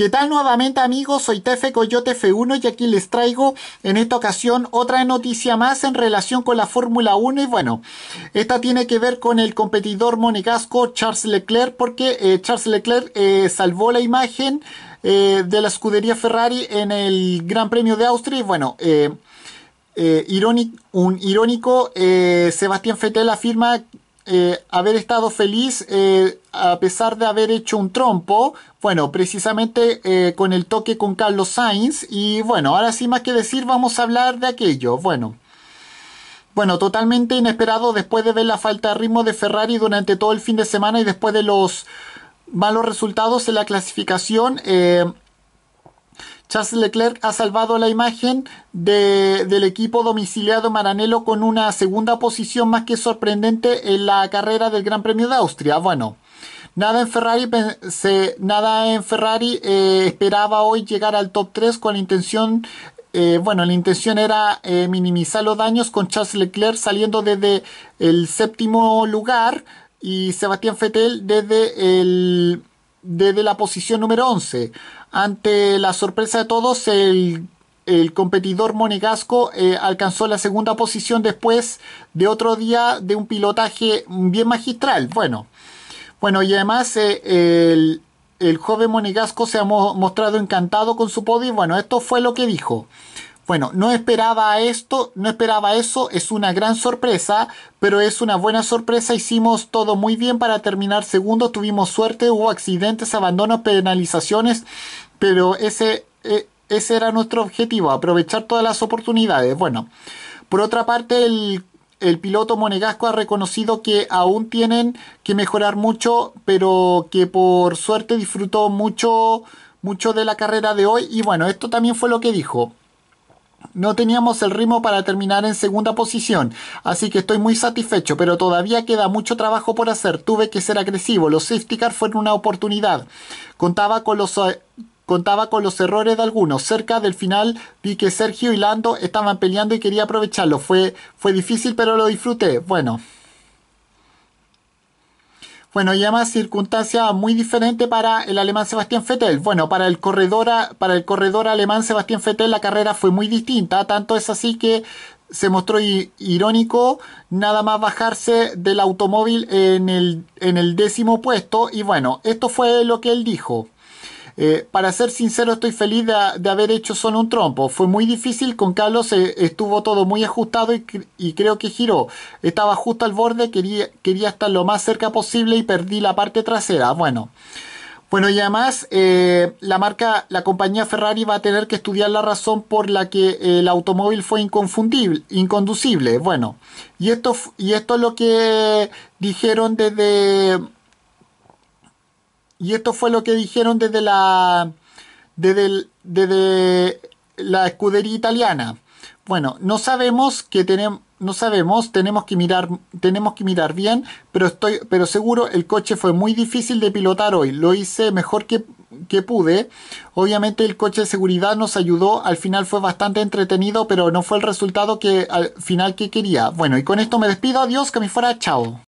¿Qué tal nuevamente amigos? Soy Tefe Coyote F1 y aquí les traigo en esta ocasión otra noticia más en relación con la Fórmula 1 y bueno, esta tiene que ver con el competidor monegasco Charles Leclerc porque eh, Charles Leclerc eh, salvó la imagen eh, de la escudería Ferrari en el Gran Premio de Austria y bueno... Irónico, un irónico, Sebastián Fettel afirma eh, haber estado feliz eh, a pesar de haber hecho un trompo, bueno, precisamente eh, con el toque con Carlos Sainz. Y bueno, ahora sí más que decir, vamos a hablar de aquello. Bueno. Bueno, totalmente inesperado después de ver la falta de ritmo de Ferrari durante todo el fin de semana y después de los malos resultados en la clasificación. Charles Leclerc ha salvado la imagen del equipo domiciliado Maranello con una segunda posición más que sorprendente en la carrera del Gran Premio de Austria. Bueno, nada en Ferrari, nada en Ferrari eh, esperaba hoy llegar al top 3 con la intención eh, bueno, la intención era eh, minimizar los daños con Charles Leclerc saliendo desde el séptimo lugar y Sebastián Fettel desde el desde la posición número 11. Ante la sorpresa de todos, el, competidor monegasco eh, alcanzó la segunda posición después de otro día de un pilotaje bien magistral. Bueno, bueno y además eh, el, joven monegasco se ha mostrado encantado con su podio. Bueno, esto fue lo que dijo. Bueno, no esperaba esto, no esperaba eso, es una gran sorpresa, pero es una buena sorpresa, hicimos todo muy bien para terminar segundo, tuvimos suerte, hubo accidentes, abandonos, penalizaciones, pero ese, e, ese era nuestro objetivo, aprovechar todas las oportunidades. Bueno, por otra parte, el piloto monegasco ha reconocido que aún tienen que mejorar mucho, pero que por suerte disfrutó mucho, mucho de la carrera de hoy. Y bueno, esto también fue lo que dijo. No teníamos el ritmo para terminar en segunda posición, así que estoy muy satisfecho, pero todavía queda mucho trabajo por hacer. Tuve que ser agresivo. Los safety cars fueron una oportunidad. Contaba con los eh, contaba con los errores de algunos. Cerca del final vi que Sergio y Lando estaban peleando y quería aprovecharlo. Fue, fue difícil, pero lo disfruté. Bueno, bueno, y además circunstancia muy diferente para el alemán Sebastián fettel Bueno, para el corredor, para el corredor alemán Sebastián fettel la carrera fue muy distinta, tanto es así que se mostró irónico nada más bajarse del automóvil en el, en el décimo puesto y bueno, esto fue lo que él dijo. Eh, para ser sincero, estoy feliz de, haber hecho solo un trompo. Fue muy difícil, con Carlos eh, estuvo todo muy ajustado y, creo que giró. Estaba justo al borde, quería, quería estar lo más cerca posible y perdí la parte trasera. Bueno. Bueno, y además eh, la marca, la compañía Ferrari va a tener que estudiar la razón por la que el automóvil fue inconfundible, inconducible. Bueno, y esto, y esto es lo que dijeron desde y esto fue lo que dijeron desde la, desde, desde la escudería italiana. Bueno, no sabemos que tenemos no sabemos, tenemos que mirar, tenemos que mirar bien, pero estoy, pero seguro el coche fue muy difícil de pilotar hoy. Lo hice mejor que, que pude. Obviamente el coche de seguridad nos ayudó. Al final fue bastante entretenido, pero no fue el resultado que al final que quería. Bueno, y con esto me despido. Adiós, que me fuera. Chao.